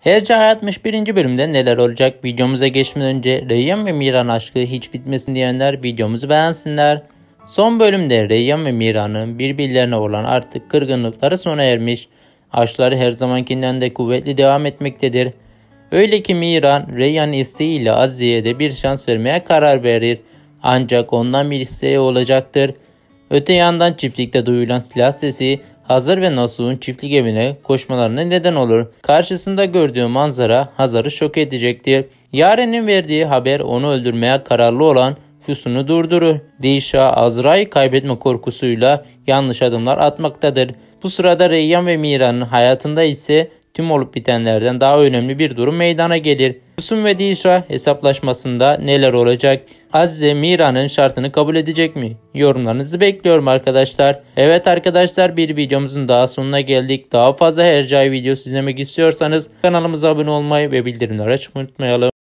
Herce Hayat 61. bölümde neler olacak videomuza geçmeden önce Reyyan ve Miran aşkı hiç bitmesin diyenler videomuzu beğensinler. Son bölümde Reyyan ve Miran'ın birbirlerine olan artık kırgınlıkları sona ermiş. Aşkları her zamankinden de kuvvetli devam etmektedir. Öyle ki Miran Reyyan isteğiyle Azize'ye de bir şans vermeye karar verir. Ancak ondan bir isteği olacaktır. Öte yandan çiftlikte duyulan silah sesi Hazar ve Nasuh'un çiftlik evine koşmalarına neden olur. Karşısında gördüğü manzara Hazar'ı şok edecektir. Yaren'in verdiği haber onu öldürmeye kararlı olan Füsun'u durdurur. Dişa Azra'yı kaybetme korkusuyla yanlış adımlar atmaktadır. Bu sırada Reyyan ve Mira'nın hayatında ise tüm olup bitenlerden daha önemli bir durum meydana gelir. Kusum ve Dişra hesaplaşmasında neler olacak? Azize Mira'nın şartını kabul edecek mi? Yorumlarınızı bekliyorum arkadaşlar. Evet arkadaşlar bir videomuzun daha sonuna geldik. Daha fazla Hercai videosu izlemek istiyorsanız kanalımıza abone olmayı ve bildirimleri açmayı unutmayalım.